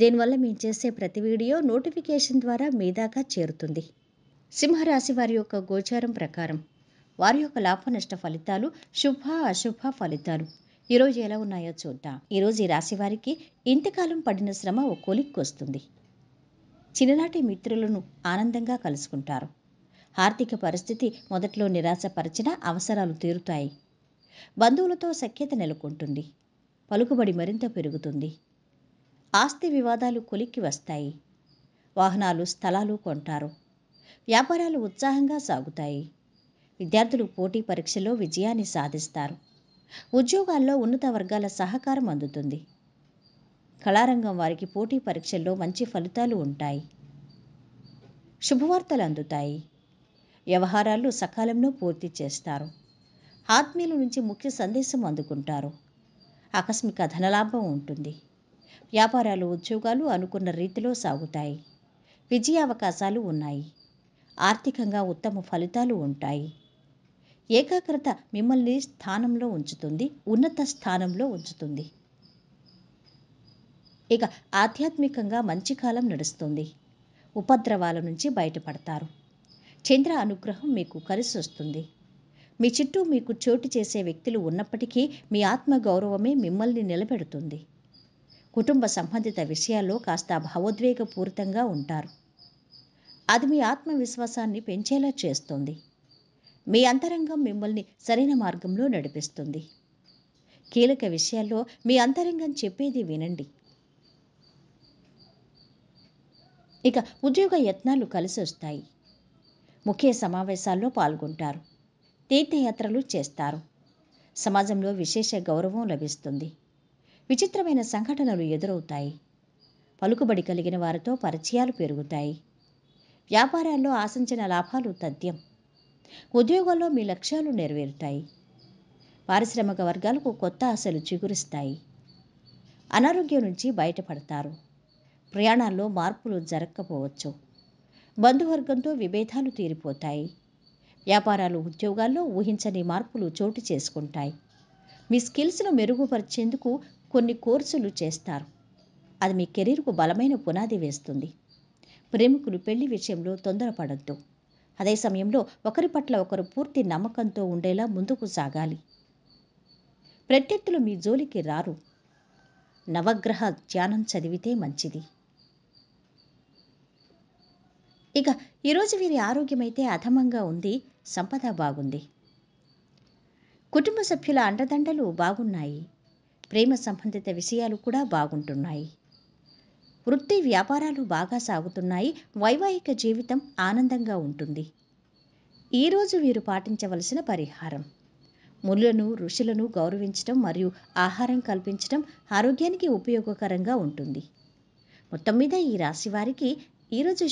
దీనివల్ల మేము చేసే ప్రతి వీడియో నోటిఫికేషన్ ద్వారా మీ దాకా చేరుతుంది సింహరాశి వారి యొక్క గోచారం ప్రకారం వారి యొక్క లాభ నష్ట ఫలితాలు శుభ అశుభ ఫలితాలు ఈరోజు ఎలా ఉన్నాయో చూద్దాం ఈరోజు ఈ రాశి వారికి ఇంతకాలం పడిన శ్రమ ఓ వస్తుంది చిన్ననాటి మిత్రులను ఆనందంగా కలుసుకుంటారు ఆర్థిక పరిస్థితి మొదట్లో నిరాశపరిచిన అవసరాలు తీరుతాయి బంధువులతో సఖ్యత నెలకొంటుంది పలుకుబడి మరింత పెరుగుతుంది ఆస్తి వివాదాలు కొలిక్కి వస్తాయి వాహనాలు స్థలాలు కొంటారు వ్యాపారాలు ఉత్సాహంగా సాగుతాయి విద్యార్థులు పోటీ పరీక్షలో విజయాన్ని సాధిస్తారు ఉద్యోగాల్లో ఉన్నత వర్గాల సహకారం అందుతుంది కళారంగం వారికి పోటీ పరీక్షల్లో మంచి ఫలితాలు ఉంటాయి శుభవార్తలు అందుతాయి వ్యవహారాలు సకాలంలో పూర్తి చేస్తారు ఆత్మీయుల నుంచి ముఖ్య సందేశం అందుకుంటారు ఆకస్మిక ధనలాభం ఉంటుంది వ్యాపారాలు ఉద్యోగాలు అనుకున్న రీతిలో సాగుతాయి విజయావకాశాలు ఉన్నాయి ఆర్థికంగా ఉత్తమ ఫలితాలు ఉంటాయి ఏకాగ్రత మిమ్మల్ని స్థానంలో ఉంచుతుంది ఉన్నత స్థానంలో ఉంచుతుంది ఇక ఆధ్యాత్మికంగా మంచి కాలం నడుస్తుంది ఉపద్రవాల నుంచి బయటపడతారు చంద్ర అనుగ్రహం మీకు కలిసి వస్తుంది మీ చుట్టూ మీకు చోటు చేసే వ్యక్తులు ఉన్నప్పటికీ మీ ఆత్మగౌరవమే మిమ్మల్ని నిలబెడుతుంది కుటుంబ సంబంధిత విషయాల్లో కాస్త భావోద్వేగపూరితంగా ఉంటారు అది మీ ఆత్మవిశ్వాసాన్ని పెంచేలా చేస్తుంది మీ అంతరంగం మిమ్మల్ని సరైన మార్గంలో నడిపిస్తుంది కీలక విషయాల్లో మీ అంతరంగం చెప్పేది వినండి ఇక ఉద్యోగ యత్నాలు కలిసి వస్తాయి ముఖ్య సమావేశాల్లో పాల్గొంటారు తీర్థయాత్రలు చేస్తారు సమాజంలో విశేష గౌరవం లభిస్తుంది విచిత్రమైన సంఘటనలు ఎదురవుతాయి పలుకుబడి కలిగిన వారితో పరిచయాలు పెరుగుతాయి వ్యాపారాల్లో ఆశించిన లాభాలు తథ్యం ఉద్యోగాల్లో మీ లక్ష్యాలు నెరవేరుతాయి పారిశ్రామిక వర్గాలకు కొత్త ఆశలు చిగురిస్తాయి అనారోగ్యం నుంచి బయటపడతారు ప్రయాణాల్లో మార్పులు జరగకపోవచ్చు బంధువర్గంతో విభేదాలు తీరిపోతాయి వ్యాపారాలు ఉద్యోగాల్లో ఊహించని మార్పులు చోటు చేసుకుంటాయి మీ స్కిల్స్ను మెరుగుపరిచేందుకు కొన్ని కోర్సులు చేస్తారు అది మీ కెరీర్కు బలమైన పునాది వేస్తుంది ప్రేమికులు పెళ్లి విషయంలో తొందరపడద్దు అదే సమయంలో ఒకరి పట్ల ఒకరు పూర్తి నమ్మకంతో ఉండేలా ముందుకు సాగాలి ప్రత్యర్థులు మీ జోలికి రారు నవగ్రహ ధ్యానం చదివితే మంచిది ఇక ఈరోజు వీరి ఆరోగ్యమైతే అధమంగా ఉంది సంపద బాగుంది కుటుంబ సభ్యుల అండదండలు బాగున్నాయి ప్రేమ సంబంధిత విషయాలు కూడా బాగుంటున్నాయి వృత్తి వ్యాపారాలు బాగా సాగుతున్నాయి వైవాహిక జీవితం ఆనందంగా ఉంటుంది ఈరోజు వీరు పాటించవలసిన పరిహారం ముళ్ళను ఋషులను గౌరవించడం మరియు ఆహారం కల్పించడం ఆరోగ్యానికి ఉపయోగకరంగా ఉంటుంది మొత్తం మీద ఈ రాశి వారికి ఈరోజు